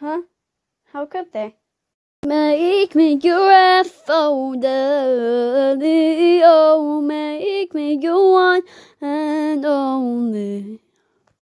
Huh? How could they? Make me your affolder, oh, oh, make me your one.